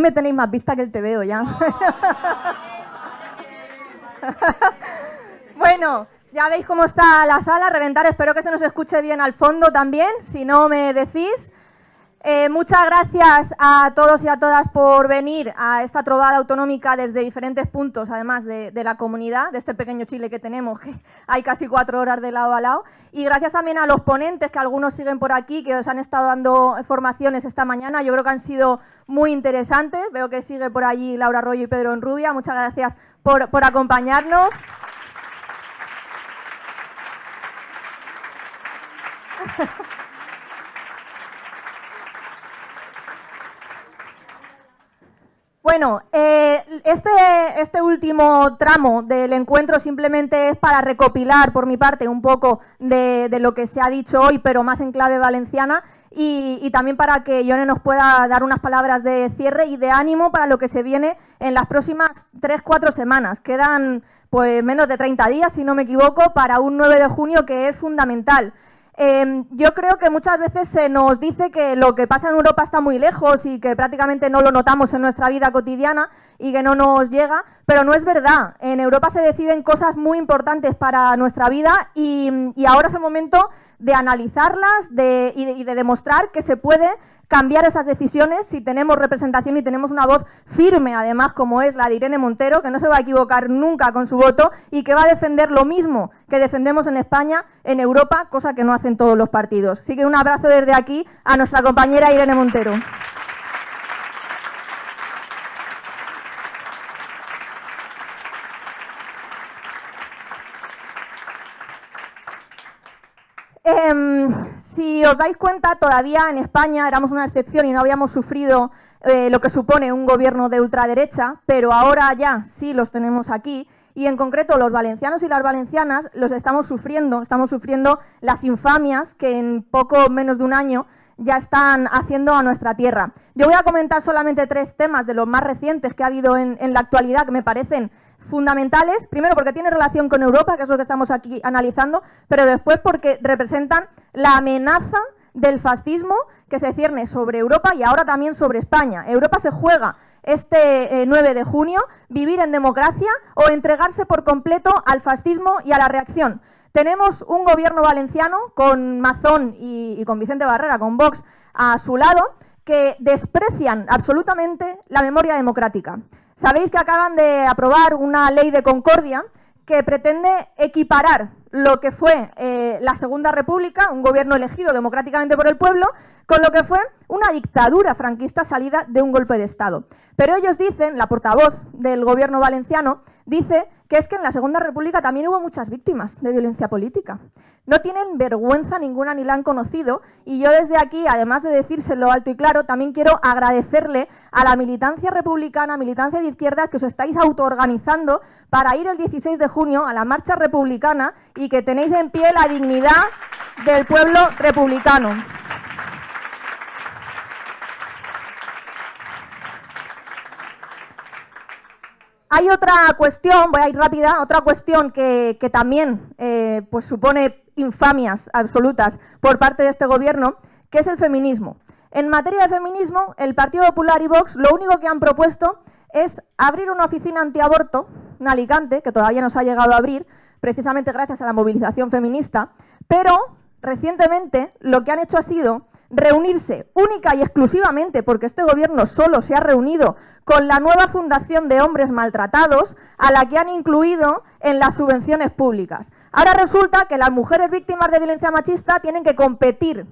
me tenéis más vista que el te veo, ya. bueno, ya veis cómo está la sala, reventar. Espero que se nos escuche bien al fondo también. Si no, me decís. Eh, muchas gracias a todos y a todas por venir a esta trovada autonómica desde diferentes puntos, además de, la comunidad, de este pequeño Chile que tenemos, que hay casi cuatro horas de lado a lado. Y gracias también a los ponentes, que algunos siguen por aquí, que os han estado dando formaciones esta mañana. Yo creo que han sido muy interesantes. Veo que sigue por allí Laura Arroyo y Pedro Enrubia. Muchas gracias por, por acompañarnos. Bueno, eh, este, este, último tramo del encuentro simplemente es para recopilar por mi parte un poco de, lo que se ha dicho hoy, pero más en clave valenciana, y, también para que Ione nos pueda dar unas palabras de cierre y de ánimo para lo que se viene en las próximas 3 cuatro semanas. Quedan pues menos de 30 días, si no me equivoco, para un 9 de junio que es fundamental. Em, yo creo que muchas veces se nos dice que lo que pasa en Europa está muy lejos y que prácticamente no lo notamos en nuestra vida cotidiana y que no nos llega, pero no es verdad. En Europa se deciden cosas muy importantes para nuestra vida y, ahora es el momento de analizarlas y, de, y de demostrar que se puede cambiar esas decisiones si tenemos representación y tenemos una voz firme, además, como es la de Irene Montero, que no se va a equivocar nunca con su voto y que va a defender lo mismo que defendemos en España, en Europa, cosa que no hacen todos los partidos. Así que un abrazo desde aquí a nuestra compañera Irene Montero. Em, si os dais cuenta, todavía en España éramos una excepción y no habíamos sufrido eh, lo que supone un gobierno de ultraderecha, pero ahora ya sí los tenemos aquí y en concreto los valencianos y las valencianas los estamos sufriendo, estamos sufriendo las infamias que en poco menos de un año ya están haciendo a nuestra tierra. Yo voy a comentar solamente tres temas de los más recientes que ha habido en, la actualidad que me parecen fundamentales. Primero, porque tienen relación con Europa, que es lo que estamos aquí analizando, pero después porque representan la amenaza del fascismo que se cierne sobre Europa y ahora también sobre España. Europa se juega este 9 eh, de junio vivir en democracia o entregarse por completo al fascismo y a la reacción. Tenemos un gobierno valenciano con Mazón y, con Vicente Barrera, con Vox, a su lado, que desprecian absolutamente la memoria democrática. Sabéis que acaban de aprobar una ley de concordia que pretende equiparar lo que fue eh, la Segunda República, un gobierno elegido democráticamente por el pueblo, con lo que fue una dictadura franquista salida de un golpe de Estado. Pero ellos dicen, la portavoz del gobierno valenciano dice que es que en la Segunda República también hubo muchas víctimas de violencia política. No tienen vergüenza ninguna ni la han conocido y yo desde aquí, además de decírselo alto y claro, también quiero agradecerle a la militancia republicana, militancia de izquierda, que os estáis autoorganizando para ir el 16 de junio a la marcha republicana y que tenéis en pie la dignidad del pueblo republicano. Hay otra cuestión, voy a ir rápida, otra cuestión que, también eh, pues supone infamias absolutas por parte de este gobierno, que es el feminismo. En materia de feminismo, el Partido Popular y Vox lo único que han propuesto es abrir una oficina antiaborto en Alicante, que todavía no se ha llegado a abrir, precisamente gracias a la movilización feminista, pero recientemente lo que han hecho ha sido reunirse única y exclusivamente, porque este gobierno solo se ha reunido con la nueva Fundación de Hombres Maltratados, a la que han incluido en las subvenciones públicas. Ahora resulta que las mujeres víctimas de violencia machista tienen que competir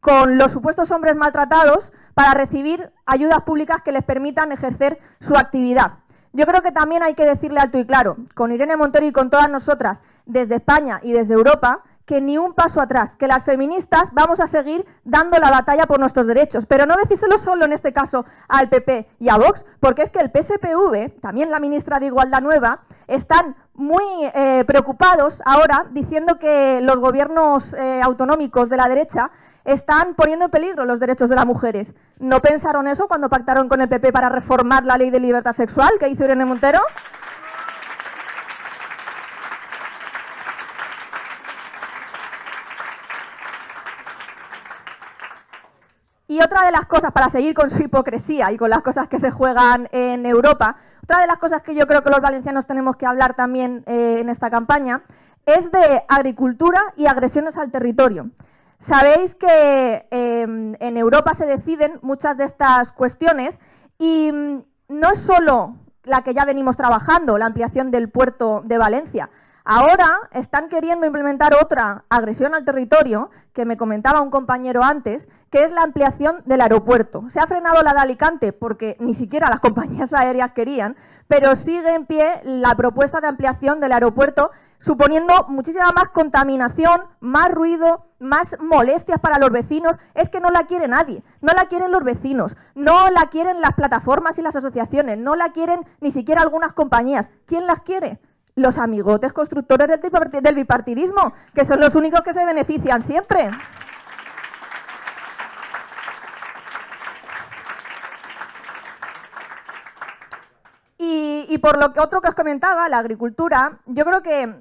con los supuestos hombres maltratados para recibir ayudas públicas que les permitan ejercer su actividad. Yo creo que también hay que decirle alto y claro, con Irene Montero y con todas nosotras, desde España y desde Europa, que ni un paso atrás, que las feministas vamos a seguir dando la batalla por nuestros derechos, pero no decíselo solo en este caso al PP y a Vox, porque es que el PSPV, también la ministra de Igualdad Nueva, están muy eh, preocupados ahora diciendo que los gobiernos eh, autonómicos de la derecha están poniendo en peligro los derechos de las mujeres. ¿No pensaron eso cuando pactaron con el PP para reformar la ley de libertad sexual que hizo Irene Montero? Y otra de las cosas, para seguir con su hipocresía y con las cosas que se juegan en Europa, otra de las cosas que yo creo que los valencianos tenemos que hablar también eh, en esta campaña es de agricultura y agresiones al territorio. Sabéis que em, en Europa se deciden muchas de estas cuestiones y mm, no es solo la que ya venimos trabajando, la ampliación del puerto de Valencia, Ahora están queriendo implementar otra agresión al territorio, que me comentaba un compañero antes, que es la ampliación del aeropuerto. Se ha frenado la de Alicante porque ni siquiera las compañías aéreas querían, pero sigue en pie la propuesta de ampliación del aeropuerto, suponiendo muchísima más contaminación, más ruido, más molestias para los vecinos. Es que no la quiere nadie, no la quieren los vecinos, no la quieren las plataformas y las asociaciones, no la quieren ni siquiera algunas compañías. ¿Quién las quiere? los amigotes constructores del bipartidismo, que son los únicos que se benefician siempre. Y, por lo que otro que os comentaba, la agricultura, yo creo que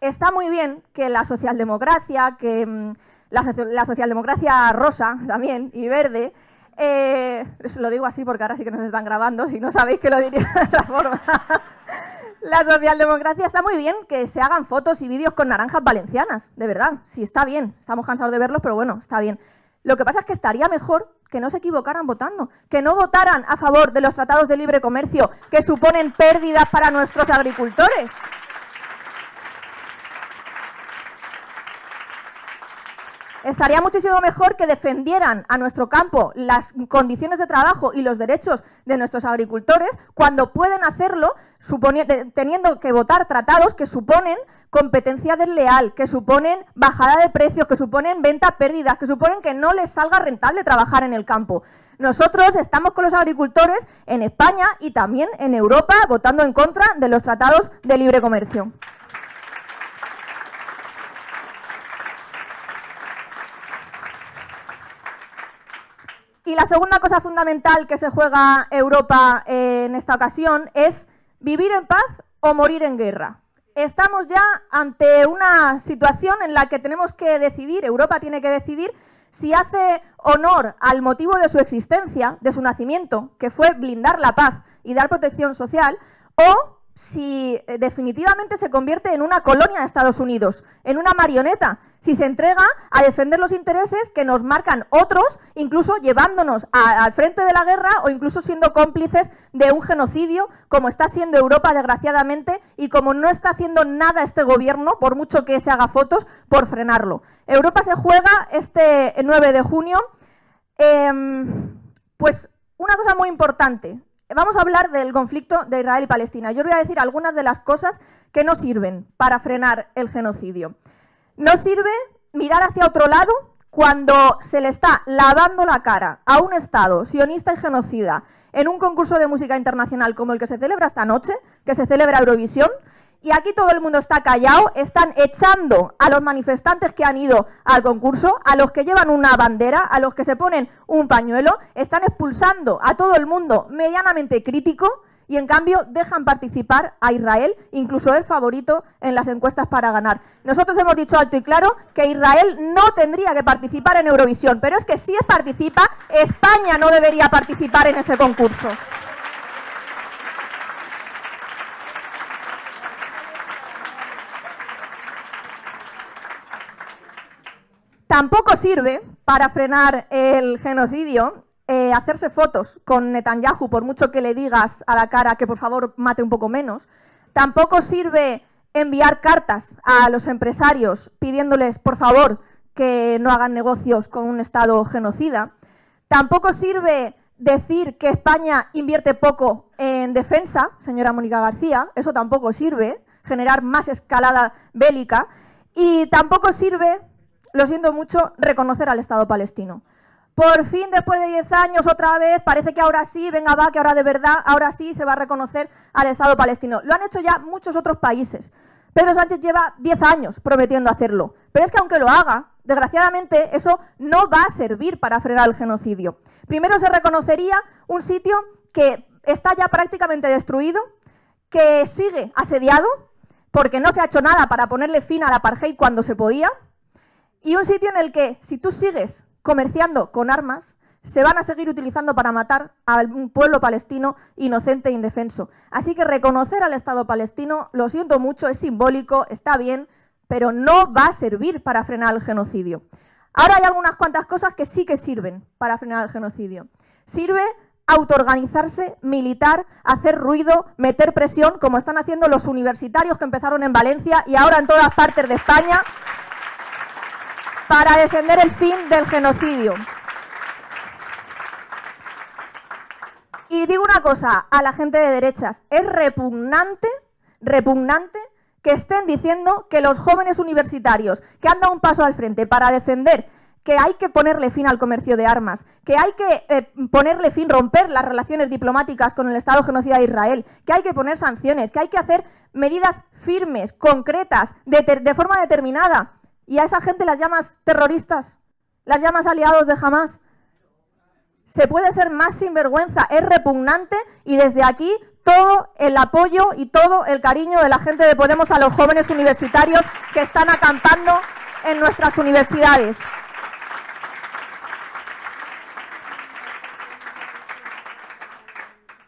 está muy bien que la socialdemocracia, que mm, la, socialdemocracia rosa también y verde, eh, lo digo así porque ahora sí que nos están grabando, si no sabéis que lo diría de otra forma. La socialdemocracia está muy bien que se hagan fotos y vídeos con naranjas valencianas, de verdad. Sí, está bien. Estamos cansados de verlos, pero bueno, está bien. Lo que pasa es que estaría mejor que no se equivocaran votando, que no votaran a favor de los tratados de libre comercio que suponen pérdidas para nuestros agricultores. Estaría muchísimo mejor que defendieran a nuestro campo las condiciones de trabajo y los derechos de nuestros agricultores cuando pueden hacerlo teniendo que votar tratados que suponen competencia desleal, que suponen bajada de precios, que suponen ventas pérdidas, que suponen que no les salga rentable trabajar en el campo. Nosotros estamos con los agricultores en España y también en Europa votando en contra de los tratados de libre comercio. Y la segunda cosa fundamental que se juega Europa eh, en esta ocasión es vivir en paz o morir en guerra. Estamos ya ante una situación en la que tenemos que decidir, Europa tiene que decidir si hace honor al motivo de su existencia, de su nacimiento, que fue blindar la paz y dar protección social, o si eh, definitivamente se convierte en una colonia de Estados Unidos, en una marioneta, si se entrega a defender los intereses que nos marcan otros, incluso llevándonos al frente de la guerra o incluso siendo cómplices de un genocidio, como está siendo Europa desgraciadamente y como no está haciendo nada este gobierno, por mucho que se haga fotos, por frenarlo. Europa se juega este 9 eh, de junio, em, pues una cosa muy importante, vamos a hablar del conflicto de Israel y Palestina. Yo os voy a decir algunas de las cosas que no sirven para frenar el genocidio. No sirve mirar hacia otro lado cuando se le está lavando la cara a un Estado sionista y genocida en un concurso de música internacional como el que se celebra esta noche, que se celebra Eurovisión, y aquí todo el mundo está callado, están echando a los manifestantes que han ido al concurso, a los que llevan una bandera, a los que se ponen un pañuelo, están expulsando a todo el mundo medianamente crítico y en cambio dejan participar a Israel, incluso el favorito en las encuestas para ganar. Nosotros hemos dicho alto y claro que Israel no tendría que participar en Eurovisión, pero es que si participa, España no debería participar en ese concurso. Tampoco sirve para frenar el genocidio eh, hacerse fotos con Netanyahu, por mucho que le digas a la cara que por favor mate un poco menos. Tampoco sirve enviar cartas a los empresarios pidiéndoles por favor que no hagan negocios con un Estado genocida. Tampoco sirve decir que España invierte poco en defensa, señora Mónica García, eso tampoco sirve, generar más escalada bélica. Y tampoco sirve lo siento mucho, reconocer al Estado palestino. Por fin, después de 10 años, otra vez, parece que ahora sí, venga, va, que ahora de verdad, ahora sí se va a reconocer al Estado palestino. Lo han hecho ya muchos otros países. Pedro Sánchez lleva 10 años prometiendo hacerlo. Pero es que aunque lo haga, desgraciadamente eso no va a servir para frenar el genocidio. Primero se reconocería un sitio que está ya prácticamente destruido, que sigue asediado, porque no se ha hecho nada para ponerle fin a la apartheid cuando se podía, y un sitio en el que, si tú sigues comerciando con armas, se van a seguir utilizando para matar a un pueblo palestino inocente e indefenso. Así que reconocer al Estado palestino, lo siento mucho, es simbólico, está bien, pero no va a servir para frenar el genocidio. Ahora hay algunas cuantas cosas que sí que sirven para frenar el genocidio. Sirve autoorganizarse, militar, hacer ruido, meter presión, como están haciendo los universitarios que empezaron en Valencia y ahora en todas partes de España para defender el fin del genocidio. Y digo una cosa a la gente de derechas, es repugnante, repugnante que estén diciendo que los jóvenes universitarios que han dado un paso al frente para defender que hay que ponerle fin al comercio de armas, que hay que eh, ponerle fin, romper las relaciones diplomáticas con el Estado genocida de Israel, que hay que poner sanciones, que hay que hacer medidas firmes, concretas, de forma determinada, ¿Y a esa gente las llamas terroristas? ¿Las llamas aliados de jamás. Se puede ser más sinvergüenza, es repugnante y desde aquí todo el apoyo y todo el cariño de la gente de Podemos a los jóvenes universitarios que están acampando en nuestras universidades.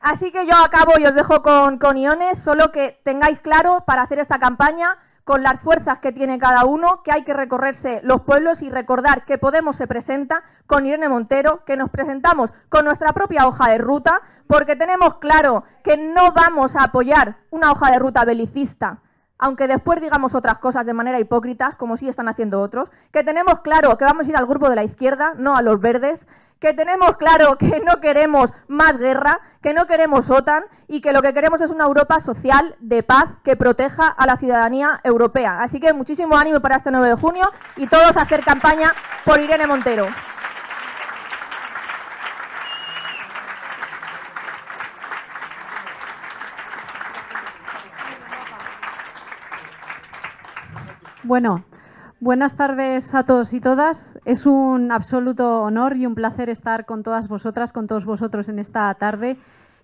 Así que yo acabo y os dejo con, con Iones, solo que tengáis claro para hacer esta campaña con las fuerzas que tiene cada uno, que hay que recorrerse los pueblos y recordar que Podemos se presenta con Irene Montero, que nos presentamos con nuestra propia hoja de ruta, porque tenemos claro que no vamos a apoyar una hoja de ruta belicista, aunque después digamos otras cosas de manera hipócrita, como sí están haciendo otros, que tenemos claro que vamos a ir al grupo de la izquierda, no a los verdes, que tenemos claro que no queremos más guerra, que no queremos OTAN y que lo que queremos es una Europa social, de paz, que proteja a la ciudadanía europea. Así que muchísimo ánimo para este 9 de junio y todos a hacer campaña por Irene Montero. Bueno, buenas tardes a todos y todas. Es un absoluto honor y un placer estar con todas vosotras, con todos vosotros en esta tarde.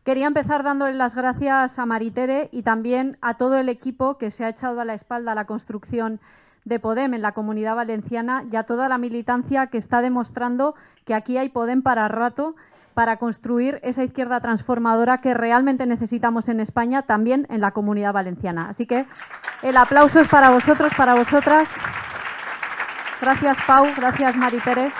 Quería empezar dándole las gracias a Maritere y también a todo el equipo que se ha echado a la espalda la construcción de Podem en la comunidad valenciana y a toda la militancia que está demostrando que aquí hay Podem para rato para construir esa izquierda transformadora que realmente necesitamos en España, también en la comunidad valenciana. Así que el aplauso es para vosotros, para vosotras. Gracias, Pau. Gracias, Maritere.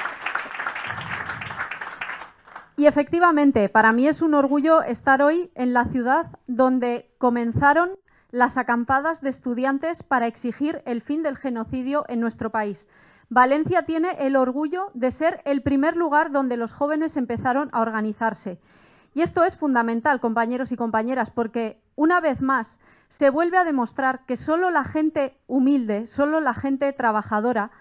Y efectivamente, para mí es un orgullo estar hoy en la ciudad donde comenzaron las acampadas de estudiantes para exigir el fin del genocidio en nuestro país. Valencia tiene el orgullo de ser el primer lugar donde los jóvenes empezaron a organizarse. Y esto es fundamental, compañeros y compañeras, porque una vez más se vuelve a demostrar que solo la gente humilde, solo la gente trabajadora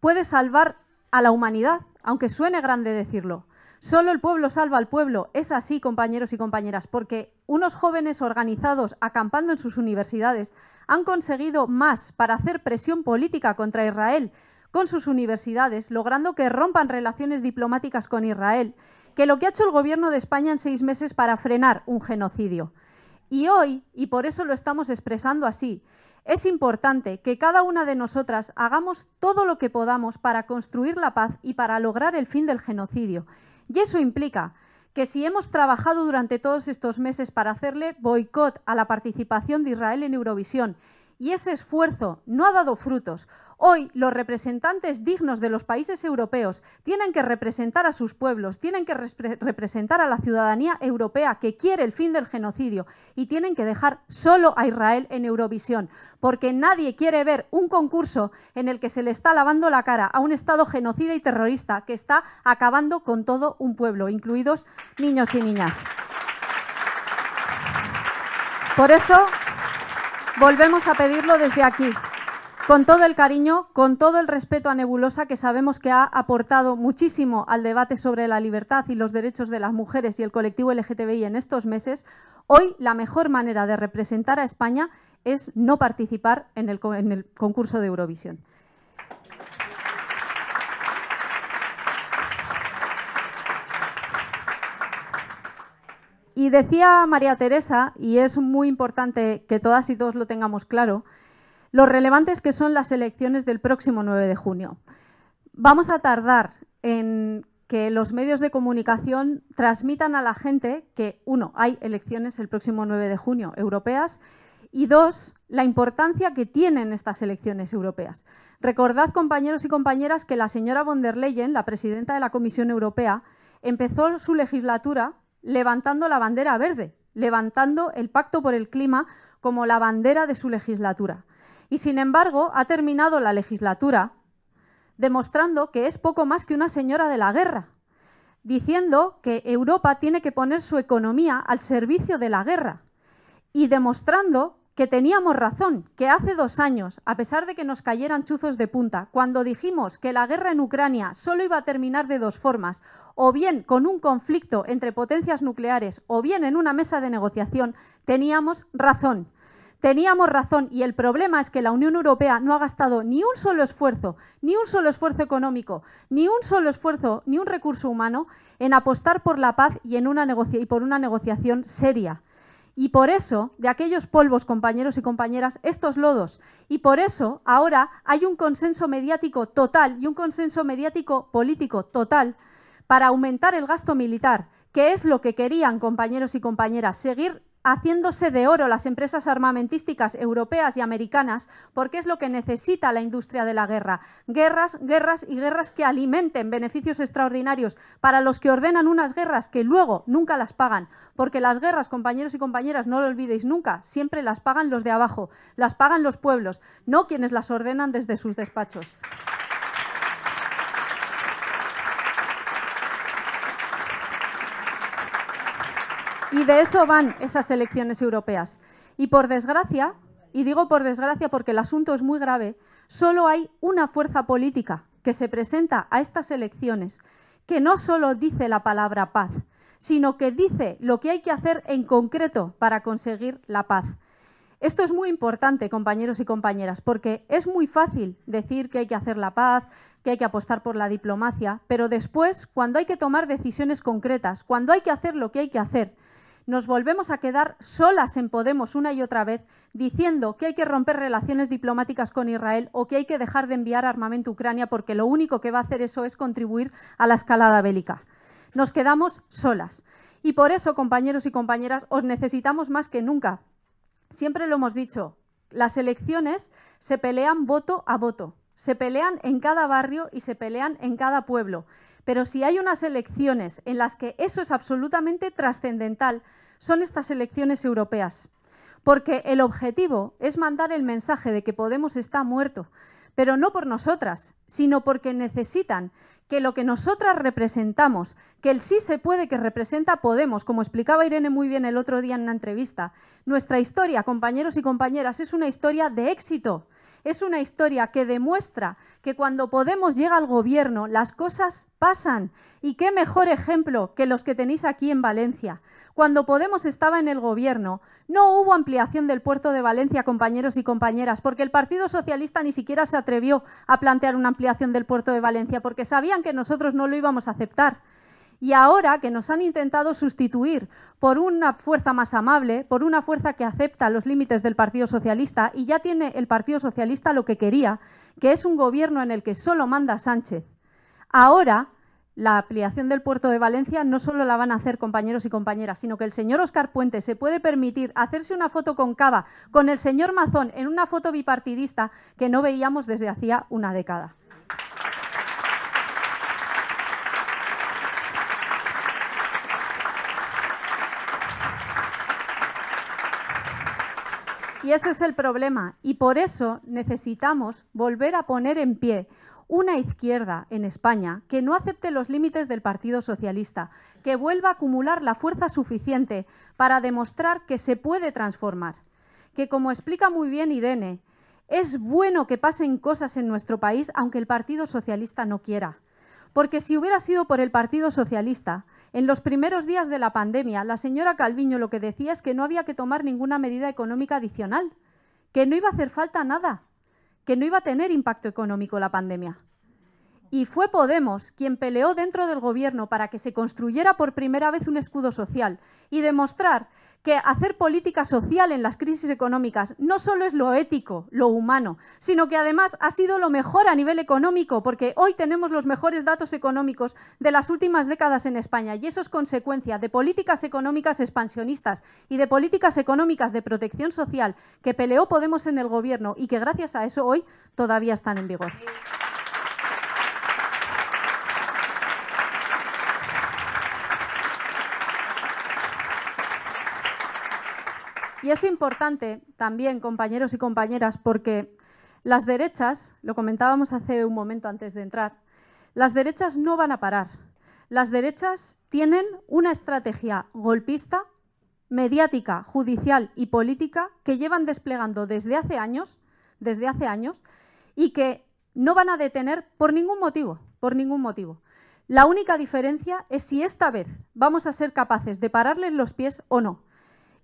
puede salvar a la humanidad, aunque suene grande decirlo. Solo el pueblo salva al pueblo. Es así, compañeros y compañeras, porque unos jóvenes organizados acampando en sus universidades han conseguido más para hacer presión política contra Israel con sus universidades, logrando que rompan relaciones diplomáticas con Israel, que lo que ha hecho el gobierno de España en seis meses para frenar un genocidio. Y hoy, y por eso lo estamos expresando así, es importante que cada una de nosotras hagamos todo lo que podamos para construir la paz y para lograr el fin del genocidio. Y eso implica que si hemos trabajado durante todos estos meses para hacerle boicot a la participación de Israel en Eurovisión y ese esfuerzo no ha dado frutos. Hoy los representantes dignos de los países europeos tienen que representar a sus pueblos, tienen que representar a la ciudadanía europea que quiere el fin del genocidio y tienen que dejar solo a Israel en Eurovisión, porque nadie quiere ver un concurso en el que se le está lavando la cara a un Estado genocida y terrorista que está acabando con todo un pueblo, incluidos niños y niñas. Por eso Volvemos a pedirlo desde aquí, con todo el cariño, con todo el respeto a Nebulosa, que sabemos que ha aportado muchísimo al debate sobre la libertad y los derechos de las mujeres y el colectivo LGTBI en estos meses, hoy la mejor manera de representar a España es no participar en el, en el concurso de Eurovisión. Y decía María Teresa, y es muy importante que todas y todos lo tengamos claro, lo relevantes que son las elecciones del próximo 9 de junio. Vamos a tardar en que los medios de comunicación transmitan a la gente que, uno, hay elecciones el próximo 9 de junio europeas y, dos, la importancia que tienen estas elecciones europeas. Recordad, compañeros y compañeras, que la señora von der Leyen, la presidenta de la Comisión Europea, empezó su legislatura levantando la bandera verde, levantando el Pacto por el Clima como la bandera de su legislatura. Y sin embargo, ha terminado la legislatura demostrando que es poco más que una señora de la guerra, diciendo que Europa tiene que poner su economía al servicio de la guerra y demostrando que teníamos razón, que hace dos años, a pesar de que nos cayeran chuzos de punta, cuando dijimos que la guerra en Ucrania solo iba a terminar de dos formas, o bien con un conflicto entre potencias nucleares o bien en una mesa de negociación, teníamos razón. Teníamos razón y el problema es que la Unión Europea no ha gastado ni un solo esfuerzo, ni un solo esfuerzo económico, ni un solo esfuerzo, ni un recurso humano en apostar por la paz y, en una y por una negociación seria. Y por eso, de aquellos polvos, compañeros y compañeras, estos lodos. Y por eso, ahora hay un consenso mediático total y un consenso mediático político total para aumentar el gasto militar, que es lo que querían, compañeros y compañeras, seguir haciéndose de oro las empresas armamentísticas europeas y americanas, porque es lo que necesita la industria de la guerra. Guerras, guerras y guerras que alimenten beneficios extraordinarios para los que ordenan unas guerras que luego nunca las pagan, porque las guerras, compañeros y compañeras, no lo olvidéis nunca, siempre las pagan los de abajo, las pagan los pueblos, no quienes las ordenan desde sus despachos. Y de eso van esas elecciones europeas. Y por desgracia, y digo por desgracia porque el asunto es muy grave, solo hay una fuerza política que se presenta a estas elecciones que no solo dice la palabra paz, sino que dice lo que hay que hacer en concreto para conseguir la paz. Esto es muy importante, compañeros y compañeras, porque es muy fácil decir que hay que hacer la paz, que hay que apostar por la diplomacia, pero después, cuando hay que tomar decisiones concretas, cuando hay que hacer lo que hay que hacer, nos volvemos a quedar solas en Podemos una y otra vez diciendo que hay que romper relaciones diplomáticas con Israel o que hay que dejar de enviar armamento a Ucrania porque lo único que va a hacer eso es contribuir a la escalada bélica. Nos quedamos solas. Y por eso, compañeros y compañeras, os necesitamos más que nunca. Siempre lo hemos dicho, las elecciones se pelean voto a voto. Se pelean en cada barrio y se pelean en cada pueblo. Pero si hay unas elecciones en las que eso es absolutamente trascendental, son estas elecciones europeas. Porque el objetivo es mandar el mensaje de que Podemos está muerto, pero no por nosotras, sino porque necesitan que lo que nosotras representamos, que el sí se puede que representa Podemos, como explicaba Irene muy bien el otro día en una entrevista, nuestra historia, compañeros y compañeras, es una historia de éxito, es una historia que demuestra que cuando Podemos llega al gobierno, las cosas pasan. Y qué mejor ejemplo que los que tenéis aquí en Valencia. Cuando Podemos estaba en el gobierno, no hubo ampliación del puerto de Valencia, compañeros y compañeras, porque el Partido Socialista ni siquiera se atrevió a plantear una ampliación del puerto de Valencia, porque sabían que nosotros no lo íbamos a aceptar y ahora que nos han intentado sustituir por una fuerza más amable, por una fuerza que acepta los límites del Partido Socialista y ya tiene el Partido Socialista lo que quería, que es un gobierno en el que solo manda Sánchez. Ahora la ampliación del puerto de Valencia no solo la van a hacer compañeros y compañeras, sino que el señor Oscar Puente se puede permitir hacerse una foto con Cava, con el señor Mazón, en una foto bipartidista que no veíamos desde hacía una década. Y ese es el problema. Y por eso necesitamos volver a poner en pie una izquierda en España que no acepte los límites del Partido Socialista, que vuelva a acumular la fuerza suficiente para demostrar que se puede transformar, que como explica muy bien Irene, es bueno que pasen cosas en nuestro país aunque el Partido Socialista no quiera, porque si hubiera sido por el Partido Socialista, en los primeros días de la pandemia, la señora Calviño lo que decía es que no había que tomar ninguna medida económica adicional, que no iba a hacer falta nada, que no iba a tener impacto económico la pandemia. Y fue Podemos quien peleó dentro del Gobierno para que se construyera por primera vez un escudo social y demostrar que hacer política social en las crisis económicas no solo es lo ético, lo humano, sino que además ha sido lo mejor a nivel económico, porque hoy tenemos los mejores datos económicos de las últimas décadas en España y eso es consecuencia de políticas económicas expansionistas y de políticas económicas de protección social que peleó Podemos en el Gobierno y que gracias a eso hoy todavía están en vigor. Y es importante también, compañeros y compañeras, porque las derechas, lo comentábamos hace un momento antes de entrar, las derechas no van a parar. Las derechas tienen una estrategia golpista, mediática, judicial y política que llevan desplegando desde hace años, desde hace años, y que no van a detener por ningún motivo, por ningún motivo. La única diferencia es si esta vez vamos a ser capaces de pararles los pies o no.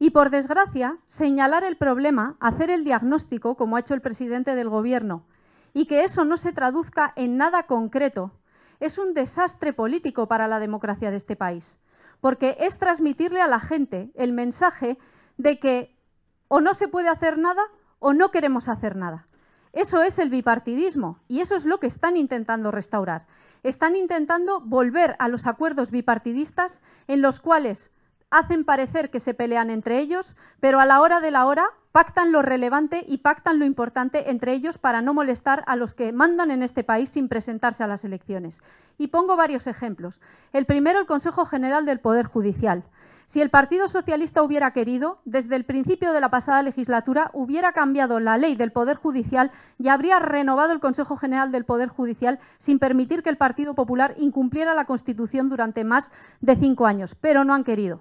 Y por desgracia, señalar el problema, hacer el diagnóstico, como ha hecho el presidente del Gobierno, y que eso no se traduzca en nada concreto, es un desastre político para la democracia de este país, porque es transmitirle a la gente el mensaje de que o no se puede hacer nada o no queremos hacer nada. Eso es el bipartidismo y eso es lo que están intentando restaurar. Están intentando volver a los acuerdos bipartidistas en los cuales hacen parecer que se pelean entre ellos, pero a la hora de la hora pactan lo relevante y pactan lo importante entre ellos para no molestar a los que mandan en este país sin presentarse a las elecciones. Y pongo varios ejemplos. El primero, el Consejo General del Poder Judicial. Si el Partido Socialista hubiera querido, desde el principio de la pasada legislatura, hubiera cambiado la ley del Poder Judicial y habría renovado el Consejo General del Poder Judicial sin permitir que el Partido Popular incumpliera la Constitución durante más de cinco años, pero no han querido.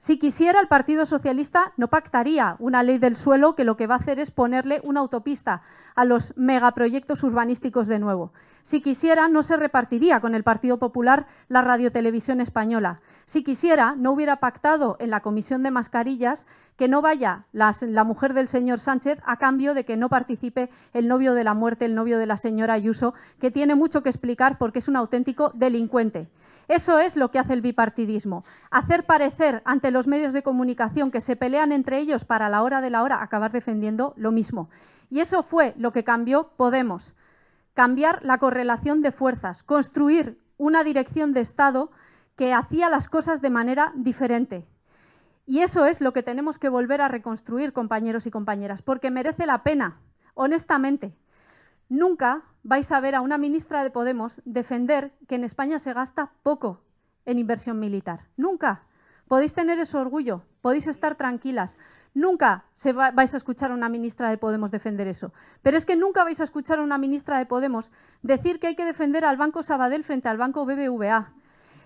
Si quisiera, el Partido Socialista no pactaría una ley del suelo que lo que va a hacer es ponerle una autopista a los megaproyectos urbanísticos de nuevo. Si quisiera, no se repartiría con el Partido Popular la radiotelevisión española. Si quisiera, no hubiera pactado en la Comisión de Mascarillas que no vaya la, mujer del señor Sánchez a cambio de que no participe el novio de la muerte, el novio de la señora Ayuso, que tiene mucho que explicar porque es un auténtico delincuente. Eso es lo que hace el bipartidismo, hacer parecer ante los medios de comunicación que se pelean entre ellos para la hora de la hora acabar defendiendo lo mismo. Y eso fue lo que cambió Podemos, cambiar la correlación de fuerzas, construir una dirección de Estado que hacía las cosas de manera diferente. Y eso es lo que tenemos que volver a reconstruir, compañeros y compañeras, porque merece la pena, honestamente. Nunca vais a ver a una ministra de Podemos defender que en España se gasta poco en inversión militar. Nunca. Podéis tener ese orgullo, podéis estar tranquilas. Nunca vais a escuchar a una ministra de Podemos defender eso. Pero es que nunca vais a escuchar a una ministra de Podemos decir que hay que defender al Banco Sabadell frente al Banco BBVA,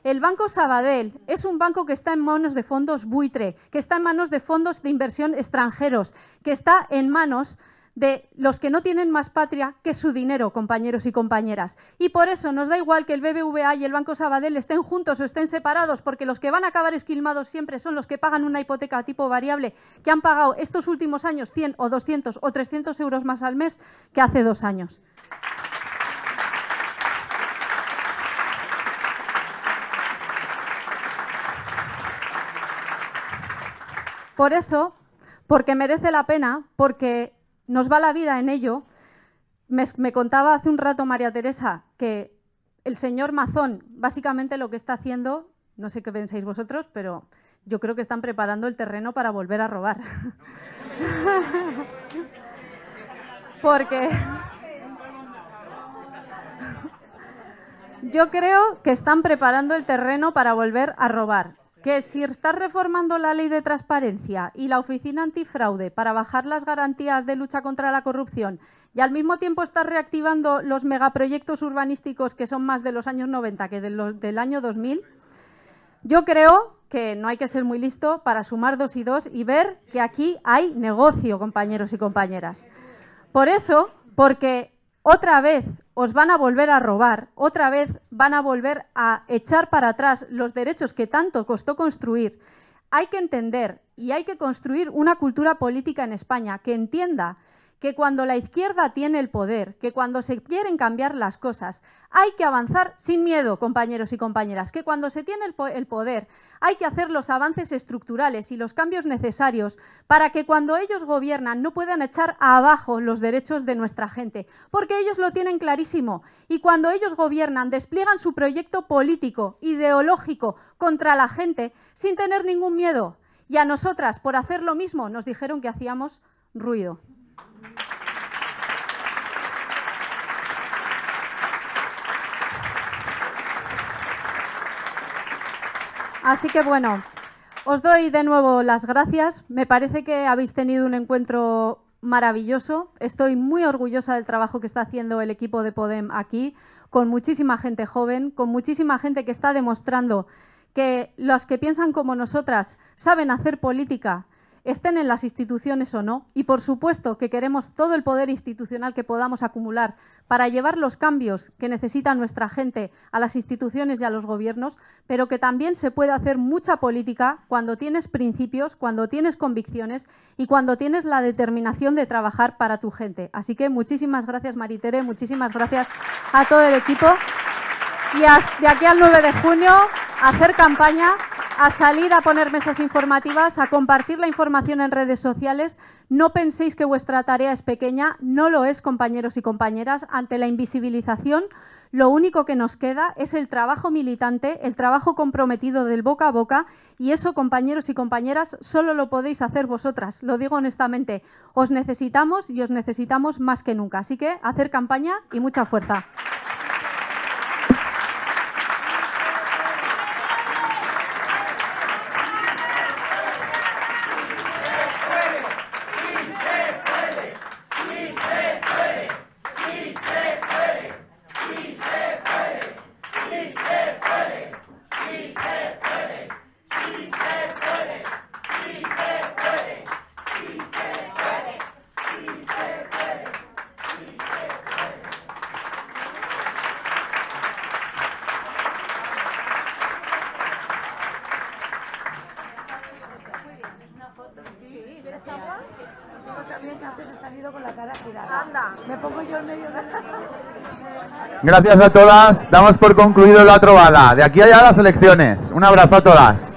el Banco Sabadell es un banco que está en manos de fondos buitre, que está en manos de fondos de inversión extranjeros, que está en manos de los que no tienen más patria que su dinero, compañeros y compañeras. Y por eso nos da igual que el BBVA y el Banco Sabadell estén juntos o estén separados, porque los que van a acabar esquilmados siempre son los que pagan una hipoteca tipo variable, que han pagado estos últimos años 100 o 200 o 300 euros más al mes que hace dos años. Por eso, porque merece la pena, porque nos va la vida en ello. Me, contaba hace un rato María Teresa que el señor Mazón básicamente lo que está haciendo, no sé qué pensáis vosotros, pero yo creo que están preparando el terreno para volver a robar. porque yo creo que están preparando el terreno para volver a robar que si estás reformando la ley de transparencia y la oficina antifraude para bajar las garantías de lucha contra la corrupción y al mismo tiempo estás reactivando los megaproyectos urbanísticos que son más de los años 90 que del año 2000, yo creo que no hay que ser muy listo para sumar dos y dos y ver que aquí hay negocio, compañeros y compañeras. Por eso, porque otra vez os van a volver a robar, otra vez van a volver a echar para atrás los derechos que tanto costó construir. Hay que entender y hay que construir una cultura política en España que entienda que cuando la izquierda tiene el poder, que cuando se quieren cambiar las cosas, hay que avanzar sin miedo, compañeros y compañeras, que cuando se tiene el, poder hay que hacer los avances estructurales y los cambios necesarios para que cuando ellos gobiernan no puedan echar abajo los derechos de nuestra gente, porque ellos lo tienen clarísimo y cuando ellos gobiernan despliegan su proyecto político, ideológico, contra la gente sin tener ningún miedo. Y a nosotras, por hacer lo mismo, nos dijeron que hacíamos ruido. Así que bueno, os doy de nuevo las gracias. Me parece que habéis tenido un encuentro maravilloso. Estoy muy orgullosa del trabajo que está haciendo el equipo de Podem aquí, con muchísima gente joven, con muchísima gente que está demostrando que los que piensan como nosotras saben hacer política estén en las instituciones o no, y por supuesto que queremos todo el poder institucional que podamos acumular para llevar los cambios que necesita nuestra gente a las instituciones y a los gobiernos, pero que también se puede hacer mucha política cuando tienes principios, cuando tienes convicciones y cuando tienes la determinación de trabajar para tu gente. Así que muchísimas gracias Maritere, muchísimas gracias a todo el equipo y de aquí al 9 de junio hacer campaña a salir a poner mesas informativas, a compartir la información en redes sociales. No penséis que vuestra tarea es pequeña, no lo es, compañeros y compañeras. Ante la invisibilización, lo único que nos queda es el trabajo militante, el trabajo comprometido del boca a boca y eso, compañeros y compañeras, solo lo podéis hacer vosotras, lo digo honestamente. Os necesitamos y os necesitamos más que nunca. Así que hacer campaña y mucha fuerza. Gracias a todas. Damos por concluido la trovada. De aquí allá las elecciones. Un abrazo a todas.